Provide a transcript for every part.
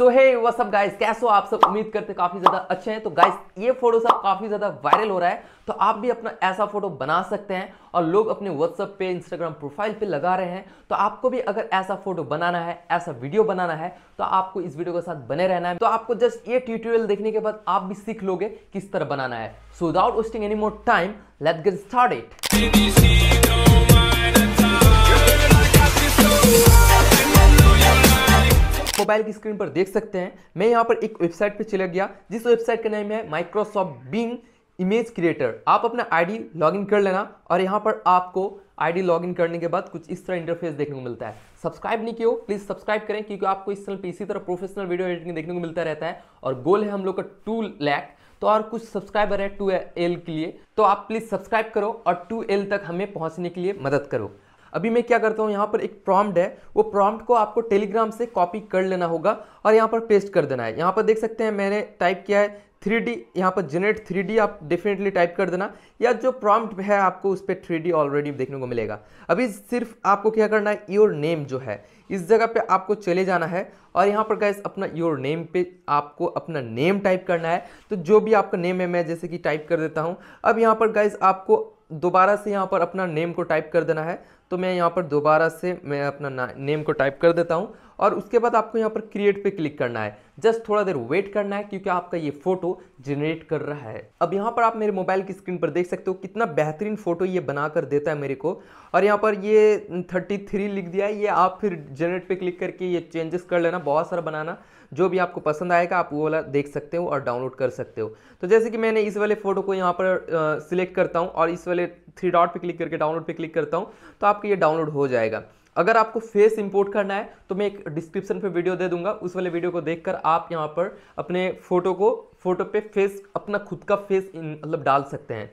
सो है सब गाइस कैसे हो आप सब उम्मीद करते काफ़ी ज़्यादा अच्छे हैं तो गाइस ये फोटो सब काफ़ी ज़्यादा वायरल हो रहा है तो आप भी अपना ऐसा फोटो बना सकते हैं और लोग अपने व्हाट्सअप पे इंस्टाग्राम प्रोफाइल पे लगा रहे हैं तो आपको भी अगर ऐसा फोटो बनाना है ऐसा वीडियो बनाना है तो आपको इस वीडियो के साथ बने रहना है तो आपको जस्ट ये ट्यूटोरियल देखने के बाद आप भी सीख लोगे किस तरह बनाना है so without wasting any more time let get start it mobile की स्क्रीन पर देख सकते हैं मैं यहाँ पर एक वेबसाइट पर चला गया जिस वेबसाइट का नाम है माइक्रोसॉफ्ट बिंग इमेज क्रिएटर आप अपना आईडी लॉगिन कर लेना और यहाँ पर आपको आईडी लॉगिन करने के बाद कुछ इस तरह इंटरफेस देखने को मिलता है सब्सक्राइब नहीं किया प्लीज़ सब्सक्राइब करें क्योंकि आपको इस चैनल पर इसी तरह प्रोफेशनल वीडियो एडिटिंग देखने को मिलता रहता है और गोल है हम लोग का टू लैक तो और कुछ सब्सक्राइबर है टू एल के लिए तो आप प्लीज़ सब्सक्राइब करो और टू एल तक हमें पहुँचने के लिए मदद करो अभी मैं क्या करता हूँ यहाँ पर एक प्रॉम्प्ट है वो प्रॉम्प्ट को आपको टेलीग्राम से कॉपी कर लेना होगा और यहाँ पर पेस्ट कर देना है यहाँ पर देख सकते हैं मैंने टाइप किया है थ्री डी यहाँ पर जनरेट थ्री डी आप डेफिनेटली टाइप कर देना या जो प्रॉम्प्ट है आपको उस पर थ्री डी ऑलरेडी देखने को मिलेगा अभी सिर्फ आपको क्या करना है योर नेम जो है इस जगह पे आपको चले जाना है और यहाँ पर गैस अपना योर नेम पे आपको अपना नेम टाइप करना है तो जो भी आपका नेम है मैं जैसे कि टाइप कर देता हूँ अब यहाँ पर गैस आपको दोबारा से यहाँ पर अपना नेम को टाइप कर देना है तो मैं यहाँ पर दोबारा से मैं अपना नेम को टाइप कर देता हूँ और उसके बाद आपको यहाँ पर क्रिएट पे क्लिक करना है जस्ट थोड़ा देर वेट करना है क्योंकि आपका ये फोटो जनरेट कर रहा है अब यहाँ पर आप मेरे मोबाइल की स्क्रीन पर देख सकते हो कितना बेहतरीन फोटो ये बना कर देता है मेरे को और यहाँ पर ये 33 लिख दिया है ये आप फिर जनरेट पे क्लिक करके ये चेंजेस कर लेना बहुत सारा बनाना जो भी आपको पसंद आएगा आप वो वाला देख सकते हो और डाउनलोड कर सकते हो तो जैसे कि मैंने इस वाले फोटो को यहाँ पर सिलेक्ट करता हूँ और इस वाले थ्री डॉट पर क्लिक करके डाउनलोड पर क्लिक करता हूँ तो आप आपके ये डाउनलोड हो जाएगा अगर आपको फेस इंपोर्ट करना है तो मैं एक डिस्क्रिप्शन पे वीडियो दे दूंगा उस वाले वीडियो को देखकर आप यहाँ पर अपने फोटो को फोटो पे फेस अपना खुद का फेस मतलब डाल सकते हैं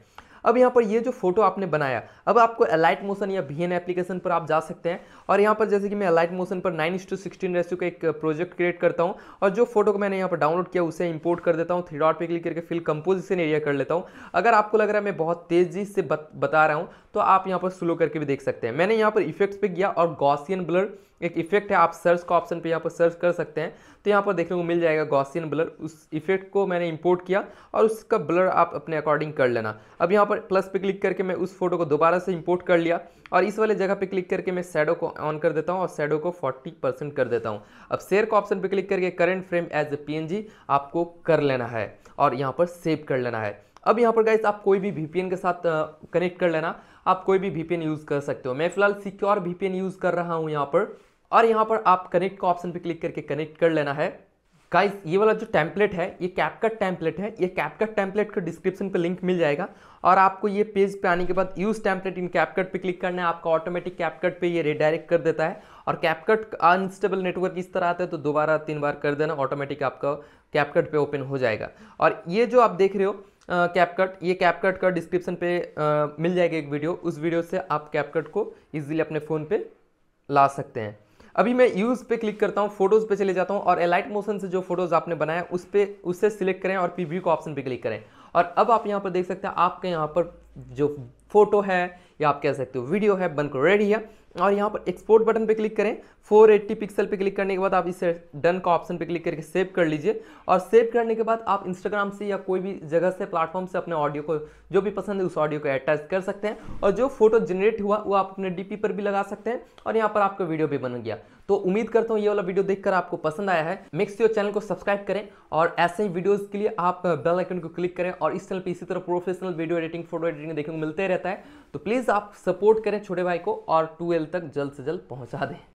अब यहाँ पर ये जो फोटो आपने बनाया अब आपको अलाइट मोशन या वी एप्लीकेशन पर आप जा सकते हैं और यहाँ पर जैसे कि मैं अलाइट मोशन पर नाइन इंस टू सिक्सटीन रेस्यू का एक प्रोजेक्ट क्रिएट करता हूँ और जो फोटो को मैंने यहाँ पर डाउनलोड किया उसे इंपोर्ट कर देता हूँ थ्री डॉट पे क्लिक करके फिल कंपोजिशन एरिया कर लेता हूँ अगर आपको लग रहा है मैं बहुत तेजी से बत, बता रहा हूँ तो आप यहाँ पर स्लो करके भी देख सकते हैं मैंने यहाँ पर इफेक्ट्स पर किया और गॉसियन ब्लर एक इफेक्ट है आप सर्च का ऑप्शन पे यहाँ पर सर्च कर सकते हैं तो यहाँ पर देखने को मिल जाएगा गॉसियन ब्लर उस इफेक्ट को मैंने इंपोर्ट किया और उसका ब्लर आप अपने अकॉर्डिंग कर लेना अब यहाँ पर प्लस पे क्लिक करके मैं उस फोटो को दोबारा से इंपोर्ट कर लिया और इस वाले जगह पे क्लिक करके मैं शेडो को ऑन कर देता हूँ और शेडो को फोर्टी परसेंट कर देता हूँ अब शेयर का ऑप्शन पर क्लिक करके current frame as A P आपको कर लेना है और यहाँ पर सेव कर लेना है अब यहाँ पर गाइस आप कोई भी वीपीएन के साथ कनेक्ट कर लेना आप कोई भी वीपीएन यूज़ कर सकते हो मैं फिलहाल सिक्योर वीपीएन यूज़ कर रहा हूं यहां पर और यहां पर आप कनेक्ट का ऑप्शन पर क्लिक करके कनेक्ट कर लेना है गाइस ये वाला जो टैंपलेट है ये कैपकट टैंपलेट है ये कैपकट टैंपलेट का डिस्क्रिप्शन पे लिंक मिल जाएगा और आपको ये पेज पे आने के बाद यूज़ टैंपलेट इन कैपकट पे क्लिक करना है आपका ऑटोमेटिक कैपकट पे ये रिडायरेक्ट कर देता है और कैपकट अनस्टेबल नेटवर्क इस तरह आता है तो दोबारा तीन बार कर देना ऑटोमेटिक आपका कैपकट पे ओपन हो जाएगा और ये जो आप देख रहे हो कैपकट uh, ये कैपकट का डिस्क्रिप्शन पे uh, मिल जाएगा एक वीडियो उस वीडियो से आप कैपकट को ईजिली अपने फ़ोन पर ला सकते हैं अभी मैं यूज़ पे क्लिक करता हूँ फोटोज़ पे चले जाता हूँ और एलाइट मोशन से जो फोटोज़ आपने बनाया उस पर उससे सिलेक्ट करें और प्रीव्यू का ऑप्शन पे क्लिक करें और अब आप यहाँ पर देख सकते हैं आपके यहाँ पर जो फोटो है या आप कह सकते हो वीडियो है बनकर रेडी है और यहाँ पर एक्सपोर्ट बटन पे क्लिक करें 480 पिक्सल पे क्लिक करने के बाद आप इसे डन का ऑप्शन पे क्लिक करके सेव कर लीजिए और सेव करने के बाद आप इंस्टाग्राम से या कोई भी जगह से प्लेटफॉर्म से अपने ऑडियो को जो भी पसंद है उस ऑडियो को अटैच कर सकते हैं और जो फोटो जनरेट हुआ वो आप अपने डीपी पर भी लगा सकते हैं और यहाँ पर आपका वीडियो भी बन गया तो उम्मीद करता हूँ ये वाला वीडियो देखकर आपको पसंद आया है मेक्स योर चैनल को सब्सक्राइब करें और ऐसे ही वीडियोस के लिए आप बेल आइकन को क्लिक करें और इस चैनल पे इसी तरह professional video editing photo editing देखने को मिलते रहता है तो प्लीज़ आप सपोर्ट करें छोटे भाई को और टू तक जल्द से जल्द पहुँचा दें